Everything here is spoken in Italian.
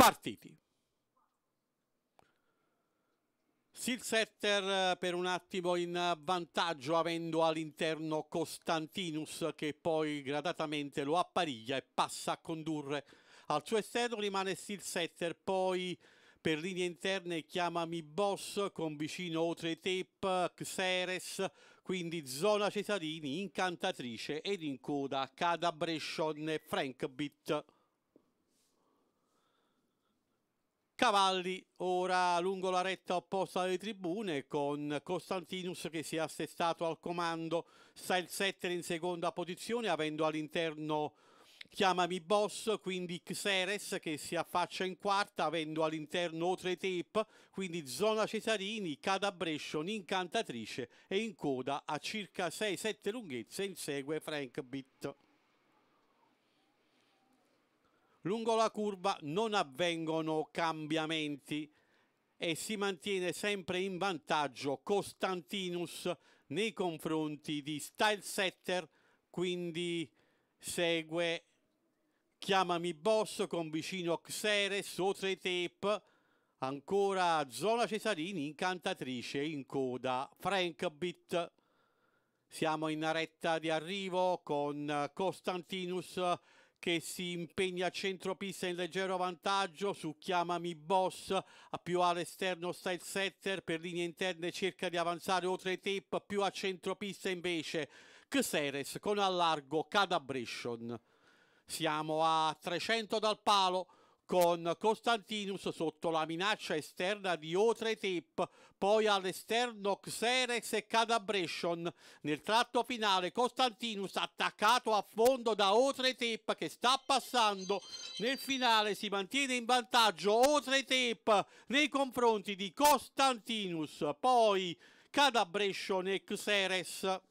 partiti. Setter eh, per un attimo in vantaggio avendo all'interno Costantinus che poi gradatamente lo appariglia e passa a condurre al suo esterno rimane Setter poi per linee interne chiamami boss con vicino tape Xeres, quindi zona Cesarini, Incantatrice ed in coda Cadabrescion e Frankbit. Cavalli ora lungo la retta opposta alle tribune con Costantinus che si è assestato al comando, sta il setter in seconda posizione avendo all'interno Chiamami Boss, quindi Xeres che si affaccia in quarta avendo all'interno Otre Tape, quindi Zona Cesarini, Cadabrescion, Incantatrice e in coda a circa 6-7 lunghezze insegue Frank Bitt. Lungo la curva non avvengono cambiamenti e si mantiene sempre in vantaggio Costantinus nei confronti di Style Setter, quindi segue Chiamami Boss con vicino Xeres, Otre Tape, ancora Zola Cesarini, Incantatrice in coda, Frank Bit. Siamo in retta di arrivo con Costantinus che si impegna a centropista in leggero vantaggio su chiamami boss a più all'esterno sta il setter per linee interne cerca di avanzare oltre i tape più a centropista invece Xeres con allargo Cadabration siamo a 300 dal palo con Costantinus sotto la minaccia esterna di Otretep, poi all'esterno Xerex e Cadabration. Nel tratto finale Costantinus attaccato a fondo da Otretep che sta passando. Nel finale si mantiene in vantaggio Otretep nei confronti di Costantinus, poi Cadabration e Xerex.